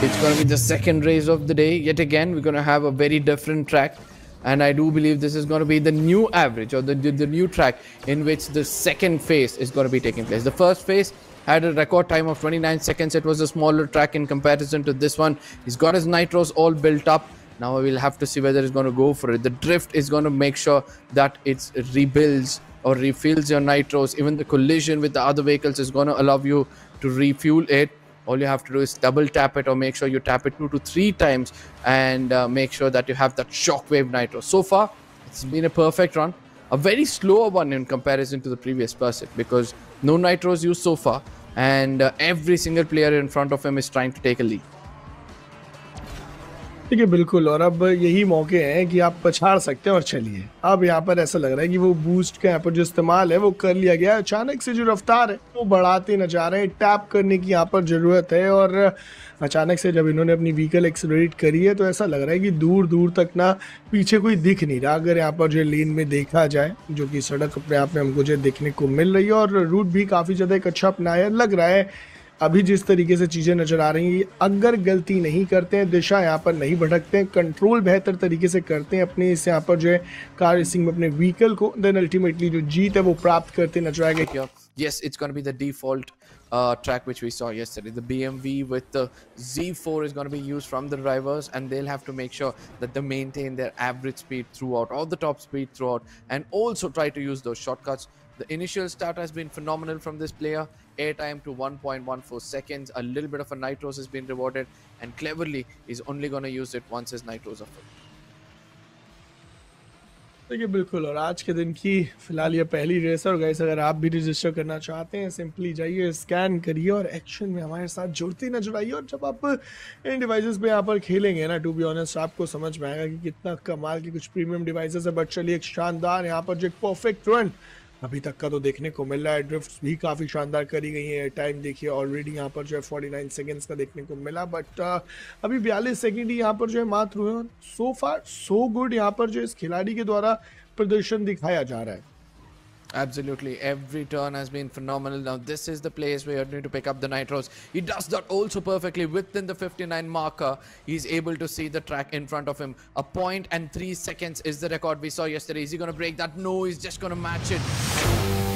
It's going to be the second race of the day. Yet again, we're going to have a very different track. And I do believe this is going to be the new average or the, the, the new track in which the second phase is going to be taking place. The first phase had a record time of 29 seconds. It was a smaller track in comparison to this one. He's got his nitros all built up. Now we'll have to see whether he's going to go for it. The drift is going to make sure that it rebuilds or refills your nitros. Even the collision with the other vehicles is going to allow you to refuel it all you have to do is double tap it or make sure you tap it two to three times and uh, make sure that you have that shockwave nitro so far it's been a perfect run a very slower one in comparison to the previous person because no nitros used so far and uh, every single player in front of him is trying to take a lead ठीक है बिल्कुल और अब यही मौके हैं कि आप पछाड़ सकते हैं और चलिए अब यहाँ पर ऐसा लग रहा है कि वो बूस्ट का यहाँ पर जो इस्तेमाल है वो कर लिया गया है अचानक से जो रफ्तार है वो बढ़ाते न जा रहे हैं टैप करने की यहाँ पर ज़रूरत है और अचानक से जब इन्होंने अपनी व्हीकल एक्सलरेट करी है तो ऐसा लग रहा है कि दूर दूर तक ना पीछे कोई दिख नहीं रहा अगर यहाँ पर जो लेन में देखा जाए जो कि सड़क अपने आप में हमको जो देखने को मिल रही है और रूट भी काफ़ी ज़्यादा एक अच्छा अपनाया लग रहा है अभी जिस तरीके से चीज़ें नज़र आ रही हैं अगर गलती नहीं करते हैं दिशा यहाँ पर नहीं भटकते हैं कंट्रोल बेहतर तरीके से करते हैं अपने इस यहाँ पर जो है कार रेसिंग में अपने व्हीकल को देन अल्टीमेटली जो जीत है वो प्राप्त करते नजर आएगा yes it's going to be the default uh, track which we saw yesterday the bmv with the z4 is going to be used from the drivers and they'll have to make sure that they maintain their average speed throughout or the top speed throughout and also try to use those shortcuts the initial start has been phenomenal from this player airtime to 1.14 seconds a little bit of a nitros has been rewarded and cleverly he's only going to use it once his nitros are full देखिए तो बिल्कुल और आज के दिन की फिलहाल ये पहली रेस है और गैस अगर आप भी रजिस्टर करना चाहते हैं सिंपली जाइए स्कैन करिए और एक्शन में हमारे साथ जुड़ते ना जुड़ाइए और जब आप इन डिवाइसेस पे यहाँ पर खेलेंगे ना टू बी ऑनेस्ट आपको समझ में आएगा कि कितना कमाल की कुछ प्रीमियम डिवाइसेस है बट चलिए एक शानदार यहाँ पर जो एक परफेक्ट रन अभी तक का तो देखने को मिल रहा है ड्रिफ्ट भी काफ़ी शानदार करी गई है टाइम देखिए ऑलरेडी यहाँ पर जो है फोर्टी नाइन सेकेंड्स का देखने को मिला बट uh, अभी बयालीस सेकेंड ही यहाँ पर जो है मात्र हुए सो फार सो गुड यहाँ पर जो इस खिलाड़ी के द्वारा प्रदर्शन दिखाया जा रहा है Absolutely. Every turn has been phenomenal. Now, this is the place where you're going to pick up the nitros. He does that also perfectly within the 59 marker. He's able to see the track in front of him. A point and three seconds is the record we saw yesterday. Is he going to break that? No, he's just going to match it.